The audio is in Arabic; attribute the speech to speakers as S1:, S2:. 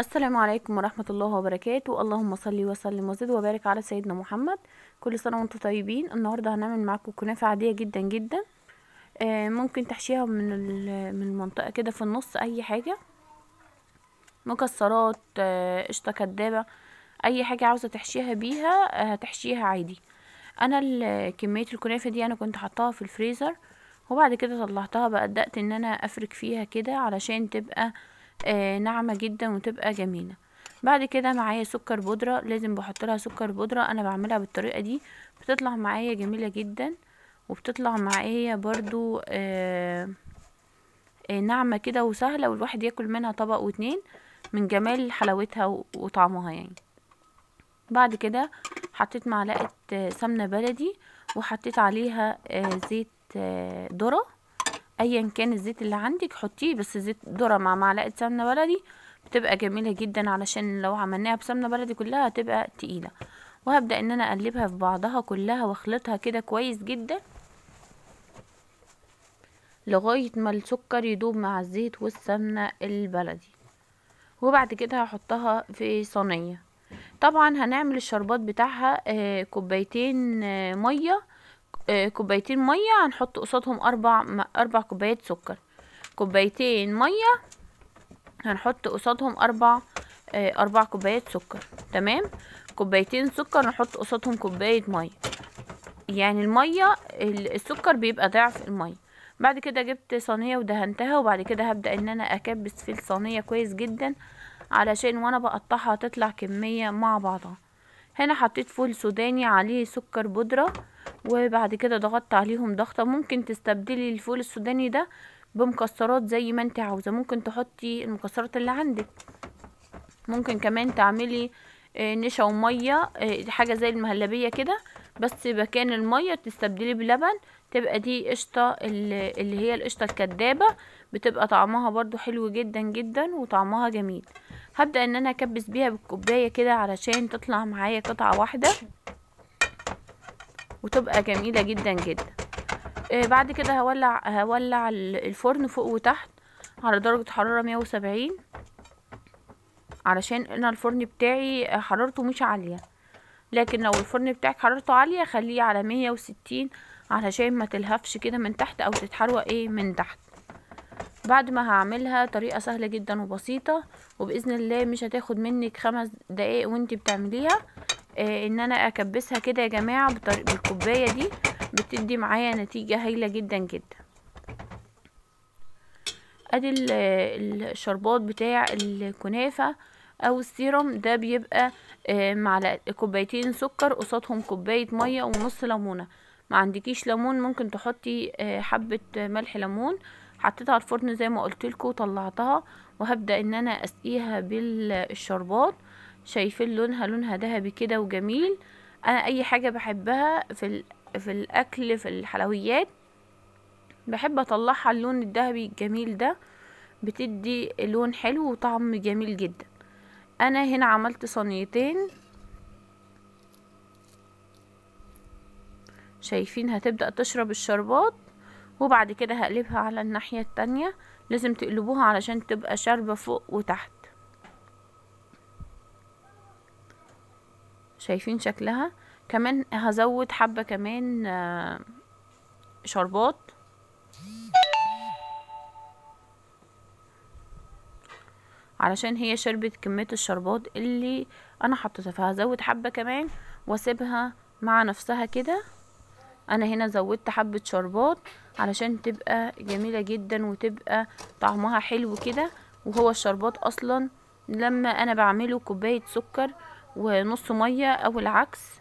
S1: السلام عليكم ورحمة الله وبركاته اللهم صل وسلم وزد وبارك على سيدنا محمد كل سنة وانتم طيبين النهاردة هنعمل معاكم كنافة عادية جدا جدا آه ممكن تحشيها من, من المنطقة كده في النص اي حاجة مكسرات آه قشطة كدابة اي حاجة عاوزة تحشيها بيها آه، هتحشيها عادي انا كمية الكنافة دي انا كنت حطاها في الفريزر وبعد كده طلعتها بقى ان انا افرك فيها كده علشان تبقى آه، ناعمة جدا وتبقى جميلة بعد كده معايا سكر بودرة لازم بحط لها سكر بودرة انا بعملها بالطريقة دي بتطلع معايا جميلة جدا وبتطلع معايا برضو آه, آه، ناعمة كده وسهلة والواحد ياكل منها طبق واتنين من جمال حلاوتها وطعمها يعني بعد كده حطيت معلقة آه، سمنة بلدي وحطيت عليها زيت ذرة ايا كان الزيت اللي عندك حطيه بس زيت ذره مع معلقه سمنه بلدي بتبقى جميله جدا علشان لو عملناها بسمنه بلدي كلها هتبقى تقيله وهبدا ان انا اقلبها في بعضها كلها واخلطها كده كويس جدا لغايه ما السكر يدوب مع الزيت والسمنه البلدي وبعد كده هحطها في صينيه طبعا هنعمل الشربات بتاعها آه، كوبايتين آه، ميه كوبايتين مية هنحط قصادهم أربع أربع كوبايات سكر كوبايتين مية هنحط قصادهم أربع آه، أربع كوبايات سكر تمام كوبايتين سكر نحط قصادهم كوباية مية يعني المية السكر بيبقى ضعف المية بعد كده جبت صينية ودهنتها وبعد كده هبدأ ان انا اكبس في الصينية كويس جدا علشان وانا بقطعها تطلع كمية مع بعضها هنا حطيت فول سوداني عليه سكر بودرة وبعد كده ضغطت عليهم ضغطة ممكن تستبدلي الفول السوداني ده بمكسرات زي ما انت عاوزة ممكن تحطي المكسرات اللي عندك ممكن كمان تعملي آه، نشا ومية آه، حاجة زي المهلبية كده بس مكان المية تستبدلي بلبن تبقى دي قشطة اللي هي القشطة الكدابة بتبقى طعمها برضو حلو جدا جدا وطعمها جميل هبدأ ان انا اكبس بيها بالكوباية كده علشان تطلع معايا قطعة واحدة وتبقى جميلة جدا جدا آه، بعد كده هولع هولع الفرن فوق وتحت على درجة حرارة مية وسبعين علشان انا الفرن بتاعي حرارته مش عالية لكن لو الفرن بتاعك حرارته عالية خليه على مية وستين علشان ما تلهفش كده من تحت او تتحرق ايه من تحت بعد ما هعملها طريقة سهلة جدا وبسيطة وبإذن الله مش هتاخد منك خمس دقايق وانت بتعمليها آه، ان انا اكبسها كده يا جماعه بالكوبايه دي بتدي معايا نتيجه هايله جدا جدا ادي الشربات بتاع الكنافه او السيرم ده بيبقى آه، معلقه كوبايتين سكر قصادهم كوبايه ميه ونص ليمونه ما عندكيش ليمون ممكن تحطي آه، حبه ملح ليمون حطيتها على الفرن زي ما قلت لكم وطلعتها وهبدا ان انا اسقيها بالشربات شايفين لونها لونها ذهبي كده وجميل انا اي حاجه بحبها في في الاكل في الحلويات بحب اطلعها اللون الذهبي الجميل ده بتدي لون حلو وطعم جميل جدا انا هنا عملت صينيتين شايفين هتبدأ تشرب الشربات وبعد كده هقلبها على الناحية التانية لازم تقلبوها علشان تبقى شاربة فوق وتحت شايفين شكلها كمان هزود حبة كمان آه، شربات علشان هي شربت كمية الشربات اللي انا حطيتها فهزود حبة كمان واسيبها مع نفسها كده انا هنا زودت حبة شربات علشان تبقى جميلة جدا وتبقى طعمها حلو كده وهو الشربات اصلا لما انا بعمله كوباية سكر ونص مية او العكس